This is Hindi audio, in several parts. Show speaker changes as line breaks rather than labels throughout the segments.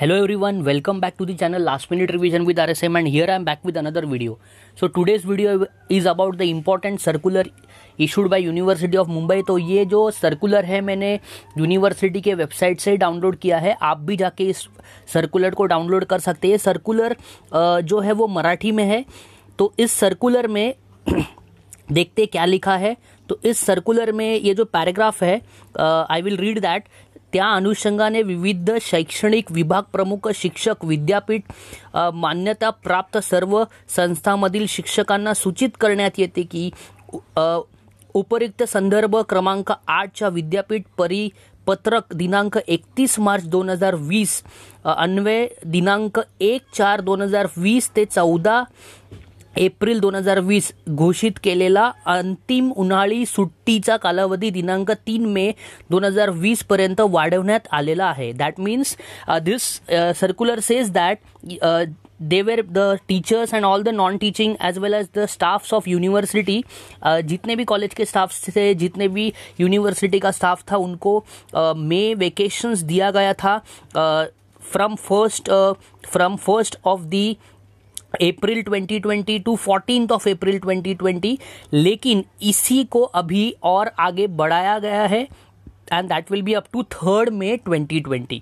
Hello every one welcome back to the channel last minute revision with R S M and here I am back with another video so today's video is about the important circular issued by university of Mumbai तो ये जो सर्कुलर है मैंने यूनिवर्सिटी के वेबसाइट से डाउनलोड किया है आप भी जाके इस सर्कुलर को डाउनलोड कर सकते हैं सर्कुलर जो है वो मराठी में है तो इस सर्कुलर में देखते क्या लिखा है तो इस सर्कुलर में ये जो पैराग्राफ है आई विल रीड दैट त्या अनुषंगाने विविध शैक्षणिक विभाग प्रमुख शिक्षक विद्यापीठ मान्यता प्राप्त सर्व संस्थांमधील शिक्षकांना सूचित करण्यात येते की उपरिक्त संदर्भ क्रमांक आठच्या विद्यापीठ परिपत्रक दिनांक एकतीस मार्च दोन हजार वीस अन्वय दिनांक एक चार दोन हजार वीस ते चौदा एप्रिल दोन हजार वीस घोषित केलेला अंतिम उन्हाळी सुट्टीचा कालावधी दिनांक तीन मे दोन हजार वीस पर्यंत वाढवण्यात आलेला आहे that means this circular says that they were the teachers and all the non teaching as well as the staffs of university जितने भी कॉलेज के स्टाफ थे जितने भी यूनिवर्सिटी का स्टाफ था उनको मे uh, वेकेशंस दिया गया था from first from first of the April 2020 to fourteen of April 2020 लेकिन इसी को अभी और आगे बढ़ाया गया है and that will be up to third May 2020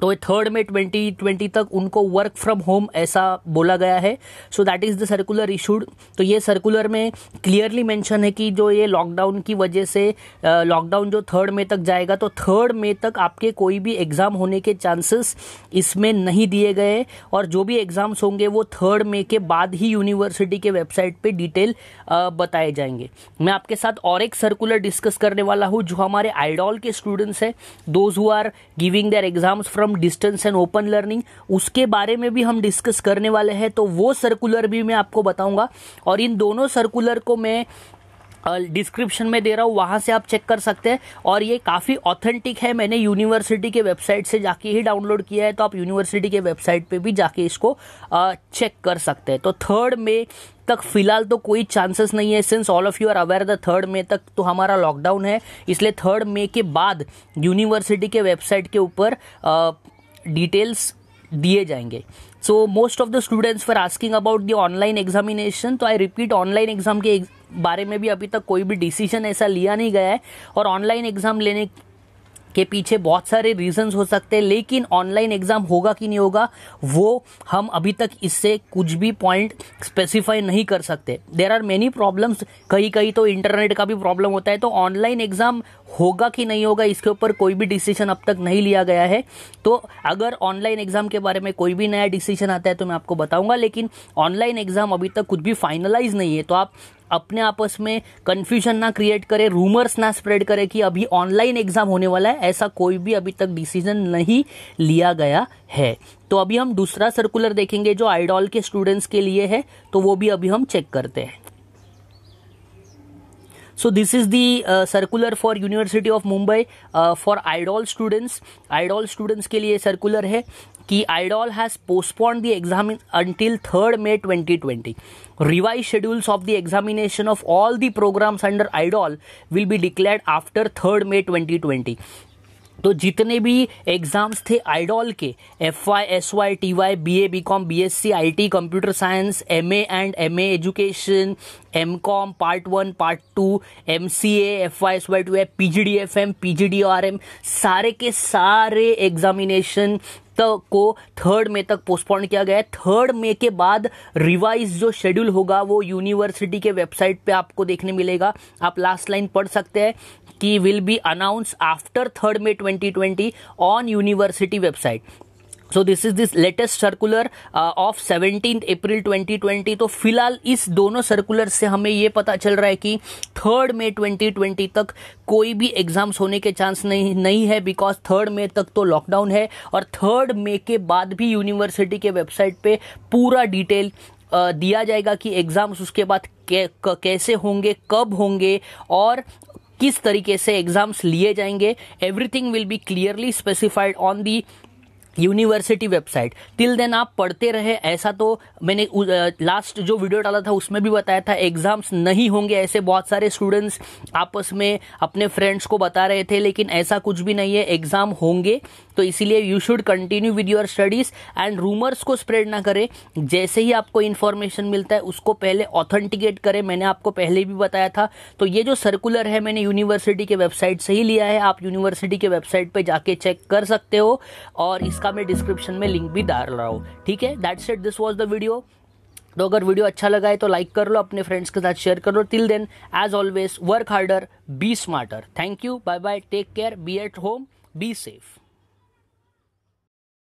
तो थर्ड में ट्वेंटी तक उनको वर्क फ्रॉम होम ऐसा बोला गया है so that is the circular issued तो ये सर्कुलर में क्लियरली मेंशन है कि जो ये लॉकडाउन की वजह से लॉकडाउन जो थर्ड में तक जाएगा तो थर्ड में तक आपके कोई भी एग्ज़ाम होने के चांसेस इसमें नहीं दिए गए और जो भी एग्ज़ाम्स होंगे वो थर्ड मे के बाद ही यूनिवर्सिटी के वेबसाइट पर डिटेल बताए जाएंगे मैं आपके साथ और एक सर्कुलर डिस्कस करने वाला हूँ जो हमारे आइडॉल के स्टूडेंट्स हैं those who are giving their exams from from distance and open learning उसके बारे में भी हम डिस्कस करने वाले हैं तो वो सर्कुलर भी मैं आपको बताऊंगा और इन दोनों सर्कुलर को मैं डिस्क्रिप्शन में दे रहा हूँ वहाँ से आप चेक कर सकते हैं और ये काफ़ी ऑथेंटिक है मैंने यूनिवर्सिटी के वेबसाइट से जाके ही डाउनलोड किया है तो आप यूनिवर्सिटी के वेबसाइट पे भी जाके इसको चेक कर सकते हैं तो थर्ड मे तक फिलहाल तो कोई चांसेस नहीं है since all of you are aware the third May तक तो हमारा लॉकडाउन है इसलिए थर्ड मे के बाद यूनिवर्सिटी के वेबसाइट के ऊपर डिटेल्स दिए जाएंगे so most of the students for asking about the online examination तो आई रिपीट ऑनलाइन एग्जाम के बारे में भी अभी तक कोई भी डिसीजन ऐसा लिया नहीं गया है और ऑनलाइन एग्जाम लेने के पीछे बहुत सारे रीजंस हो सकते हैं लेकिन ऑनलाइन एग्ज़ाम होगा कि नहीं होगा वो हम अभी तक इससे कुछ भी पॉइंट स्पेसिफाई नहीं कर सकते देर आर मेनी प्रॉब्लम्स कहीं कहीं तो इंटरनेट का भी प्रॉब्लम होता है तो ऑनलाइन एग्ज़ाम होगा कि नहीं होगा इसके ऊपर कोई भी डिसीजन अब तक नहीं लिया गया है तो अगर ऑनलाइन एग्ज़ाम के बारे में कोई भी नया डिसीजन आता है तो मैं आपको बताऊँगा लेकिन ऑनलाइन एग्ज़ाम अभी तक कुछ भी फाइनलाइज नहीं है तो आप अपने आपस में कन्फ्यूजन ना क्रिएट करे रूमर्स ना स्प्रेड करे कि अभी ऑनलाइन एग्जाम होने वाला है ऐसा कोई भी अभी तक डिसीजन नहीं लिया गया है तो अभी हम दूसरा सर्कुलर देखेंगे जो आइडॉल के स्टूडेंट्स के लिए है तो वो भी अभी हम चेक करते हैं so this is the uh, circular for University of Mumbai uh, for idol students. idol students के लिए circular है कि IDOL has postponed the exam until 3rd May 2020 revised schedules of the examination of all the programs under idol will be declared after 3rd may 2020 तो जितने भी एग्जाम्स थे आइडॉल के F Y S Y T Y B A B com B S C I T computer science M A and M A education M com part one part two M C A F Y S Y to A P G D F M P G D R M सारे के सारे एग्जामिनेशन तक को थर्ड मे तक पोस्टपोन किया गया है थर्ड मे के बाद रिवाइज जो शेड्यूल होगा वो यूनिवर्सिटी के वेबसाइट पे आपको देखने मिलेगा आप लास्ट लाइन पढ़ सकते हैं कि will be announce after third May 2020 on university website so this is this latest circular of seventeen April 2020 तो फिलहाल इस दोनों सर्कुलर से हमें ये पता चल रहा है कि थर्ड मे 2020 तक कोई भी एग्जाम्स होने के चांस नहीं नहीं है बिकॉज थर्ड मे तक तो लॉकडाउन है और थर्ड मे के बाद भी यूनिवर्सिटी के वेबसाइट पे पूरा डिटेल uh, दिया जाएगा कि एग्ज़ाम्स उसके बाद कैसे होंगे कब होंगे और किस तरीके से एग्ज़ाम्स लिए जाएंगे everything will be clearly specified on the university website till then आप पढ़ते रहे ऐसा तो मैंने लास्ट जो वीडियो डाला था उसमें भी बताया था एग्जाम्स नहीं होंगे ऐसे बहुत सारे स्टूडेंट्स आपस में अपने फ्रेंड्स को बता रहे थे लेकिन ऐसा कुछ भी नहीं है एग्जाम होंगे तो इसीलिए you should continue with your studies and rumours को स्प्रेड ना करें जैसे ही आपको इन्फॉर्मेशन मिलता है उसको पहले ऑथेंटिकेट करें मैंने आपको पहले भी बताया था तो ये जो सर्कुलर है मैंने यूनिवर्सिटी के वेबसाइट से ही लिया है आप यूनिवर्सिटी के वेबसाइट पर जाके चेक कर सकते हो और इस इसका मैं डिस्क्रिप्शन में लिंक भी डाल रहा हूँ ठीक है that's it this was the video तो अगर वीडियो अच्छा लगा है तो लाइक कर लो अपने फ्रेंड्स के साथ शेयर कर लो till then as always work harder be smarter thank you bye bye take care be at home be safe